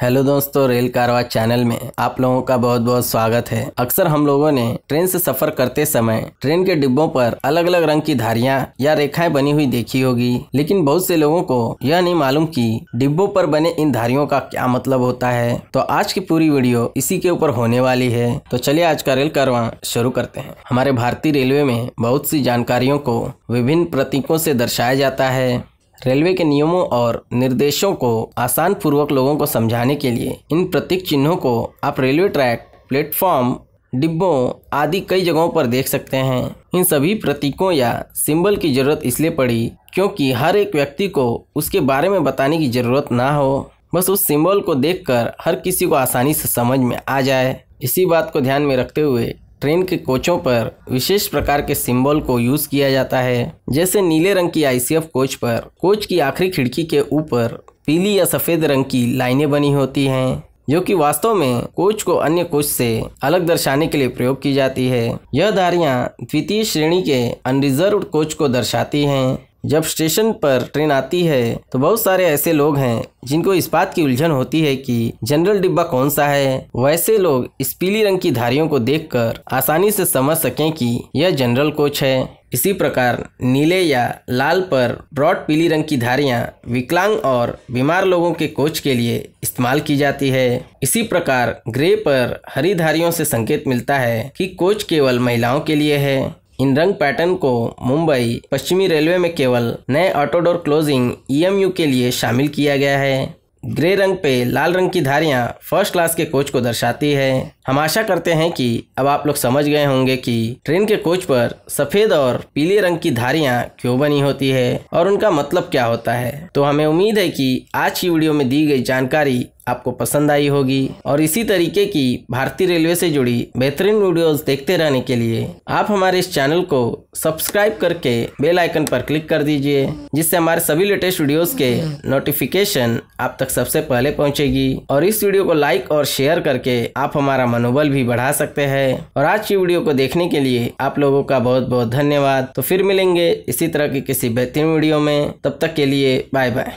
hello दोस्तों rail कारवा channel में आप लोगों का बहुत बहुत स्वागत है अक्सर हम लोगों ने ट्रेन से सफर करते समय ट्रेन के डिब्बों पर अलग अलग रंग की धारियां या रेखाएं बनी हुई देखी होगी लेकिन बहुत से लोगों को यह नहीं मालूम कि डिब्बों पर बने इन धारियों का क्या मतलब होता है तो आज की पूरी वीडियो इसी के ऊपर होने वाली है तो चलिए आज का रेल कारवा शुरू करते हैं हमारे भारतीय रेलवे में बहुत सी जानकारियों को विभिन्न प्रतीकों से दर्शाया जाता है रेलवे के नियमों और निर्देशों को आसान पूर्वक लोगों को समझाने के लिए इन प्रतीक चिन्हों को आप रेलवे ट्रैक प्लेटफॉर्म डिब्बों आदि कई जगहों पर देख सकते हैं इन सभी प्रतीकों या सिंबल की जरूरत इसलिए पड़ी क्योंकि हर एक व्यक्ति को उसके बारे में बताने की जरूरत ना हो बस उस सिंबल को देखकर हर किसी को आसानी से समझ में आ जाए इसी बात को ध्यान में रखते हुए ट्रेन के कोचों पर विशेष प्रकार के सिंबल को यूज किया जाता है जैसे नीले रंग की आईसीएफ कोच पर कोच की आखिरी खिड़की के ऊपर पीली या सफेद रंग की लाइनें बनी होती हैं जो कि वास्तव में कोच को अन्य कोच से अलग दर्शाने के लिए प्रयोग की जाती है यह धारियां द्वितीय श्रेणी के अनरिजर्व कोच को दर्शाती हैं जब स्टेशन पर ट्रेन आती है तो बहुत सारे ऐसे लोग हैं जिनको इस बात की उलझन होती है कि जनरल डिब्बा कौन सा है वैसे लोग इस पीली रंग की धारियों को देखकर आसानी से समझ सकें कि यह जनरल कोच है इसी प्रकार नीले या लाल पर ब्रॉड पीली रंग की धारियां विकलांग और बीमार लोगों के कोच के लिए इस्तेमाल की जाती है इसी प्रकार ग्रे पर हरी धारियों से संकेत मिलता है कि कोच केवल महिलाओं के लिए है इन रंग पैटर्न को मुंबई पश्चिमी रेलवे में केवल नए ऑटोडोर क्लोजिंग ईएमयू के लिए शामिल किया गया है ग्रे रंग पे लाल रंग की धारियां फर्स्ट क्लास के कोच को दर्शाती है हम आशा करते हैं कि अब आप लोग समझ गए होंगे कि ट्रेन के कोच पर सफ़ेद और पीले रंग की धारियां क्यों बनी होती है और उनका मतलब क्या होता है तो हमें उम्मीद है कि आज की वीडियो में दी गई जानकारी आपको पसंद आई होगी और इसी तरीके की भारतीय रेलवे से जुड़ी बेहतरीन वीडियोस देखते रहने के लिए आप हमारे इस चैनल को सब्सक्राइब करके बेल आइकन पर क्लिक कर दीजिए जिससे हमारे सभी लेटेस्ट वीडियोस के नोटिफिकेशन आप तक सबसे पहले पहुंचेगी और इस वीडियो को लाइक और शेयर करके आप हमारा मनोबल भी बढ़ा सकते हैं और आज की वीडियो को देखने के लिए आप लोगों का बहुत बहुत धन्यवाद तो फिर मिलेंगे इसी तरह की किसी बेहतरीन वीडियो में तब तक के लिए बाय बाय